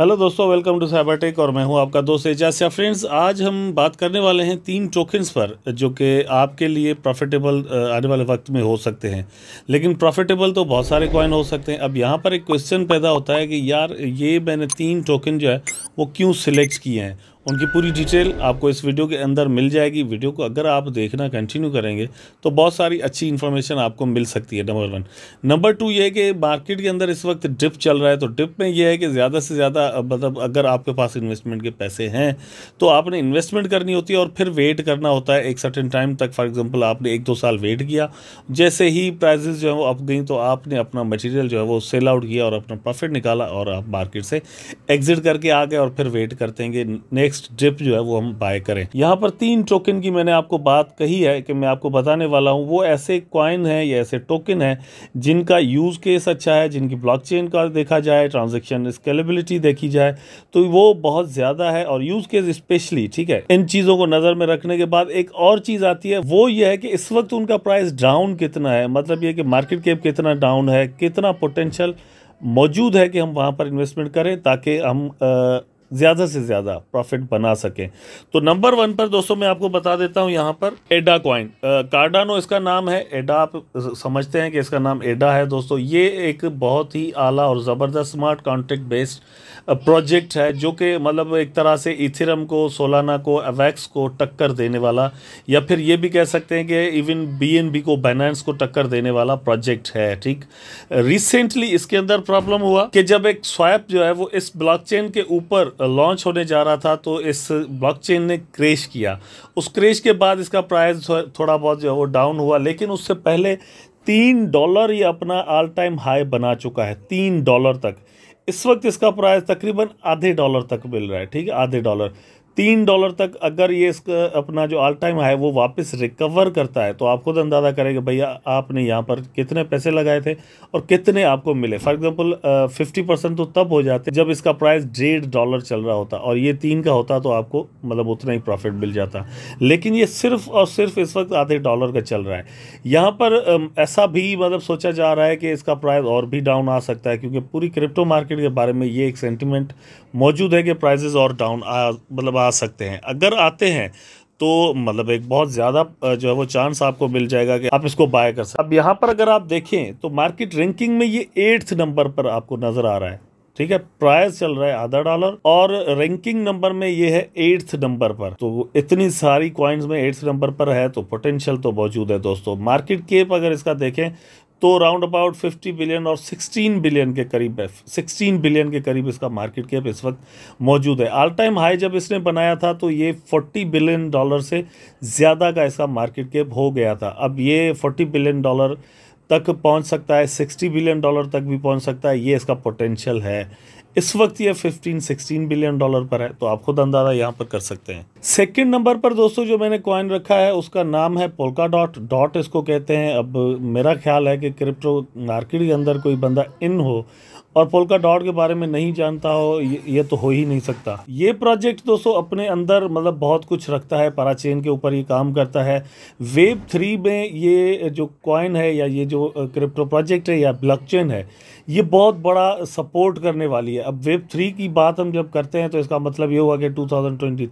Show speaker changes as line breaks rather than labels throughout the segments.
hello दोस्तों welcome to take और मैं हूं आपका दोस्त या फ्रेंड्स आज हम बात करने वाले हैं तीन टोकन्स पर जो कि आपके लिए प्रॉफिटेबल आने वाले वक्त में हो सकते हैं लेकिन प्रॉफिटेबल तो बहुत सारे कॉइन हो सकते हैं अब यहां पर एक क्वेश्चन पैदा होता है कि यार ये मैंने तीन टोकन जो है वो क्यों सिलेक्ट किए हैं उनकी पूरी डिटेल आपको इस वीडियो के अंदर मिल जाएगी वीडियो को अगर आप देखना कंटिन्यू करेंगे तो बहुत सारी अच्छी इन्फॉर्मेशन आपको मिल सकती है नंबर वन नंबर टू ये है कि मार्केट के अंदर इस वक्त डिप चल रहा है तो डिप में यह है कि ज़्यादा से ज़्यादा मतलब अगर आपके पास इन्वेस्टमेंट के पैसे हैं तो आपने इन्वेस्टमेंट करनी होती है और फिर वेट करना होता है एक सर्टन टाइम तक फॉर एग्जाम्पल आपने एक दो साल वेट किया जैसे ही प्राइजेस जो है वो अप गई तो आपने अपना मटीरियल जो है वो सेल आउट किया और अपना प्रॉफिट निकाला और आप मार्केट से एग्जिट करके आ गए और फिर वेट करते हैं नेक्स्ट नेक्स्ट डिप जो है वो हम बाय करें यहाँ पर तीन टोकन की मैंने आपको बात कही है कि मैं आपको बताने वाला हूँ वो ऐसे क्वाइन है या ऐसे टोकन है जिनका यूज़ केस अच्छा है जिनकी ब्लॉकचेन का देखा जाए ट्रांजेक्शन स्केलेबिलिटी देखी जाए तो वो बहुत ज़्यादा है और यूज़ केस स्पेशली ठीक है इन चीज़ों को नज़र में रखने के बाद एक और चीज़ आती है वो ये है कि इस वक्त उनका प्राइस डाउन कितना है मतलब ये कि मार्केट कैप कितना डाउन है कितना पोटेंशियल मौजूद है कि हम वहाँ पर इन्वेस्टमेंट करें ताकि हम आ, ज़्यादा से ज़्यादा प्रॉफिट बना सकें तो नंबर वन पर दोस्तों मैं आपको बता देता हूँ यहाँ पर एडा कॉइन कार्डानो इसका नाम है एडा आप समझते हैं कि इसका नाम एडा है दोस्तों ये एक बहुत ही आला और ज़बरदस्त स्मार्ट कॉन्ट्रैक्ट बेस्ड प्रोजेक्ट है जो कि मतलब एक तरह से इथिरम को सोलाना को अवैक्स को टक्कर देने वाला या फिर ये भी कह सकते हैं कि इवन बी को बाइनेंस को टक्कर देने वाला प्रोजेक्ट है ठीक रिसेंटली इसके अंदर प्रॉब्लम हुआ कि जब एक स्वैप जो है वो इस ब्लॉकचेन के ऊपर लॉन्च होने जा रहा था तो इस ब्लॉकचेन ने क्रेश किया उस क्रेश के बाद इसका प्राइस थोड़ा बहुत जो है वो डाउन हुआ लेकिन उससे पहले तीन डॉलर ये अपना ऑल टाइम हाई बना चुका है तीन डॉलर तक इस वक्त इसका प्राइस तकरीबन आधे डॉलर तक मिल रहा है ठीक है आधे डॉलर तीन डॉलर तक अगर ये इसका अपना जो ऑल टाइम है वो वापस रिकवर करता है तो आप खुद अंदाज़ा करेंगे भैया आपने यहाँ पर कितने पैसे लगाए थे और कितने आपको मिले फॉर एग्जांपल फिफ्टी परसेंट तो तब हो जाते जब इसका प्राइस डेढ़ डॉलर चल रहा होता और ये तीन का होता तो आपको मतलब उतना ही प्रॉफिट मिल जाता लेकिन ये सिर्फ और सिर्फ इस वक्त आधे डॉलर का चल रहा है यहाँ पर ऐसा भी मतलब सोचा जा रहा है कि इसका प्राइस और भी डाउन आ सकता है क्योंकि पूरी क्रिप्टो मार्केट के बारे में ये एक सेंटिमेंट मौजूद है कि प्राइजेज और डाउन मतलब आ सकते हैं अगर आते हैं तो मतलब एक बहुत ज़्यादा जो है वो चांस आपको मिल जाएगा कि आप इसको बाय कर सकते अब यहाँ पर अगर आप देखें तो मार्केट रैंकिंग में ये एट्थ नंबर पर आपको नज़र आ रहा है ठीक है प्राइस चल रहा है आधा डॉलर और रैंकिंग नंबर में ये है एट्थ नंबर पर तो इतनी सारी क्वाइंस में एट्थ नंबर पर है तो पोटेंशियल तो मौजूद है दोस्तों मार्केट केप अगर इसका देखें तो राउंड अबाउट 50 बिलियन और 16 बिलियन के करीब है 16 बिलियन के करीब इसका मार्केट कैप इस वक्त मौजूद है ऑल टाइम हाई जब इसने बनाया था तो ये 40 बिलियन डॉलर से ज़्यादा का इसका मार्केट कैप हो गया था अब ये 40 बिलियन डॉलर तक पहुंच सकता है 60 बिलियन डॉलर तक भी पहुंच सकता है ये इसका पोटेंशियल है इस वक्त यह 15-16 बिलियन डॉलर पर है तो आप खुद अंदाजा यहाँ पर कर सकते हैं सेकंड नंबर पर दोस्तों जो मैंने कॉइन रखा है उसका नाम है पोलका डॉट डॉट इसको कहते हैं अब मेरा ख्याल है कि क्रिप्टो मार्केट के अंदर कोई बंदा इन हो और पोलका डॉट के बारे में नहीं जानता हो ये, ये तो हो ही नहीं सकता ये प्रोजेक्ट दोस्तों अपने अंदर मतलब बहुत कुछ रखता है पराचेन के ऊपर ये काम करता है वेब थ्री में ये जो कॉइन है या ये जो क्रिप्टो प्रोजेक्ट है या ब्लॉकचेन है ये बहुत बड़ा सपोर्ट करने वाली है अब वेब थ्री की बात हम जब करते हैं तो इसका मतलब ये हुआ कि टू थाउजेंड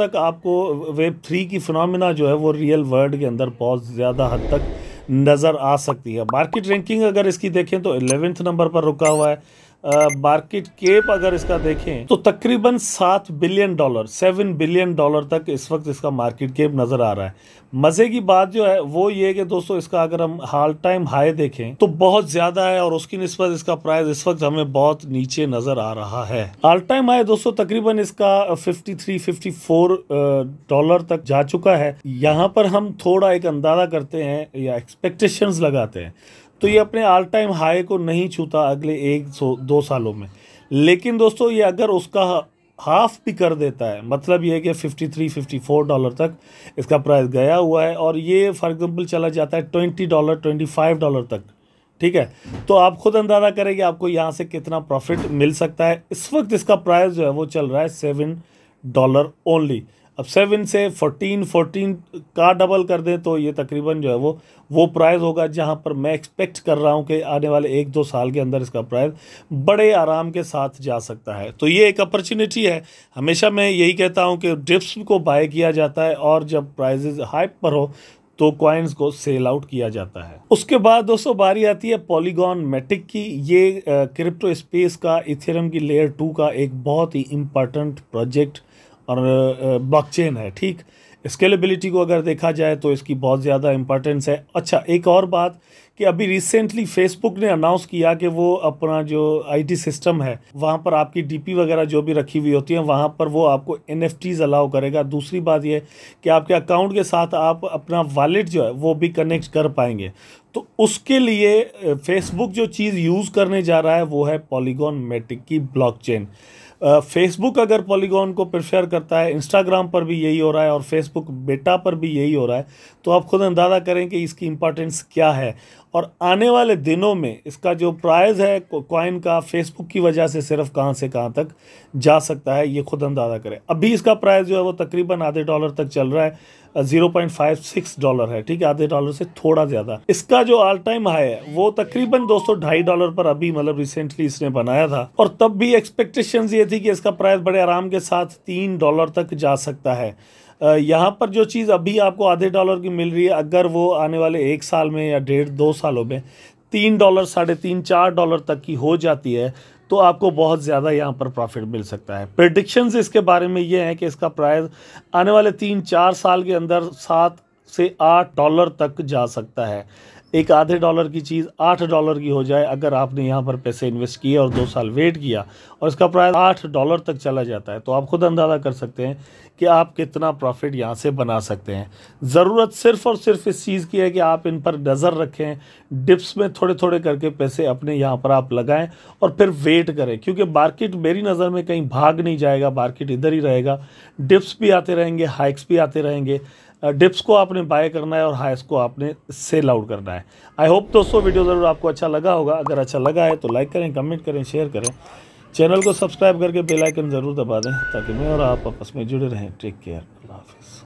तक आपको वेब थ्री की फिनमिना जो है वो रियल वर्ल्ड के अंदर बहुत ज़्यादा हद तक नज़र आ सकती है मार्केट रैंकिंग अगर इसकी देखें तो इलेवेंथ नंबर पर रुका हुआ है मार्केट केप अगर इसका देखें तो तकरीबन सात billion dollar seven billion dollar तक इस वक्त इसका मार्केट केप नज़र आ रहा है मज़े की बात जो है वो ये कि दोस्तों इसका अगर हम हाल टाइम हाई देखें तो बहुत ज़्यादा है और उसकी नस्बत इसका प्राइस इस वक्त हमें बहुत नीचे नज़र आ रहा है हाल टाइम हाई दोस्तों तकरीबन इसका fifty three fifty four dollar तक जा चुका है यहाँ पर हम थोड़ा एक अंदाज़ा करते हैं या एक्सपेक्टेशन लगाते हैं तो ये अपने ऑल टाइम हाई को नहीं छूता अगले एक दो सालों में लेकिन दोस्तों ये अगर उसका हाफ भी कर देता है मतलब ये है कि 53 54 डॉलर तक इसका प्राइस गया हुआ है और ये फॉर एग्जांपल चला जाता है 20 डॉलर 25 डॉलर तक ठीक है तो आप खुद अंदाज़ा करें कि आपको यहाँ से कितना प्रॉफिट मिल सकता है इस वक्त इसका प्राइस जो है वो चल रहा है सेवन डॉलर ओनली अब सेवन से फोर्टीन फोर्टीन का डबल कर दें तो ये तकरीबन जो है वो वो प्राइज़ होगा जहाँ पर मैं एक्सपेक्ट कर रहा हूँ कि आने वाले एक दो साल के अंदर इसका प्राइस बड़े आराम के साथ जा सकता है तो ये एक अपॉर्चुनिटी है हमेशा मैं यही कहता हूँ कि डिप्स को बाय किया जाता है और जब प्राइजेज हाइप पर हो तो क्वाइंस को सेल आउट किया जाता है उसके बाद दोस्तों बारी आती है पॉलीगॉन मेटिक की ये क्रिप्टो स्पेस का इथेरम की लेयर टू का एक बहुत ही इम्पॉर्टेंट प्रोजेक्ट और ब्लॉकचेन है ठीक स्केलेबिलिटी को अगर देखा जाए तो इसकी बहुत ज़्यादा इम्पोर्टेंस है अच्छा एक और बात कि अभी रिसेंटली फेसबुक ने अनाउंस किया कि वो अपना जो आईटी सिस्टम है वहाँ पर आपकी डीपी वगैरह जो भी रखी हुई होती है वहाँ पर वो आपको एनएफटीज अलाउ करेगा दूसरी बात ये कि आपके अकाउंट के साथ आप अपना वॉलेट जो है वो भी कनेक्ट कर पाएंगे तो उसके लिए फेसबुक जो चीज़ यूज़ करने जा रहा है वो है पॉलीगॉन मेटिक की ब्लॉक फेसबुक अगर पॉलीगॉन को प्रेफर करता है इंस्टाग्राम पर भी यही हो रहा है और फेसबुक बेटा पर भी यही हो रहा है तो आप खुद अंदाज़ा करें कि इसकी इंपॉर्टेंस क्या है और आने वाले दिनों में इसका जो प्राइज़ है कॉइन का फेसबुक की वजह से सिर्फ कहाँ से कहाँ तक जा सकता है ये खुद अंदाज़ा करें अभी इसका प्राइस जो है वो तकरीबन आधे डॉलर तक चल रहा है zero point five six dollar है ठीक है आधे डॉलर से थोड़ा ज़्यादा इसका जो ऑल टाइम हाई है वो तकरीबन दोस्तों ढाई डॉलर पर अभी मतलब रिसेंटली इसने बनाया था और तब भी एक्सपेक्टेशन ये थी कि इसका प्राइस बड़े आराम के साथ तीन डॉलर तक जा सकता है यहाँ पर जो चीज़ अभी आपको आधे डॉलर की मिल रही है अगर वो आने वाले एक साल में या डेढ़ दो सालों में तीन डॉलर साढ़े तीन चार डॉलर तक की हो जाती है तो आपको बहुत ज़्यादा यहाँ पर प्रॉफिट मिल सकता है प्रडिक्शंस इसके बारे में ये हैं कि इसका प्राइस आने वाले तीन चार साल के अंदर सात से आठ डॉलर तक जा सकता है एक आधे डॉलर की चीज़ आठ डॉलर की हो जाए अगर आपने यहाँ पर पैसे इन्वेस्ट किए और दो साल वेट किया और इसका प्राइस आठ डॉलर तक चला जाता है तो आप खुद अंदाज़ा कर सकते हैं कि आप कितना प्रॉफिट यहाँ से बना सकते हैं ज़रूरत सिर्फ और सिर्फ इस चीज़ की है कि आप इन पर नज़र रखें डिप्स में थोड़े थोड़े करके पैसे अपने यहाँ पर आप लगाएं और फिर वेट करें क्योंकि मार्केट मेरी नज़र में कहीं भाग नहीं जाएगा मार्केट इधर ही रहेगा डिप्स भी आते रहेंगे हाइक्स भी आते रहेंगे डिप्स को आपने बाय करना है और हाइस को आपने सेल आउट करना है आई होप दोस्तों वीडियो ज़रूर आपको अच्छा लगा होगा अगर अच्छा लगा है तो लाइक करें कमेंट करें शेयर करें चैनल को सब्सक्राइब करके बेल आइकन ज़रूर दबा दें ताकि मैं और आप आपस में जुड़े रहें टेक केयर अल्लाह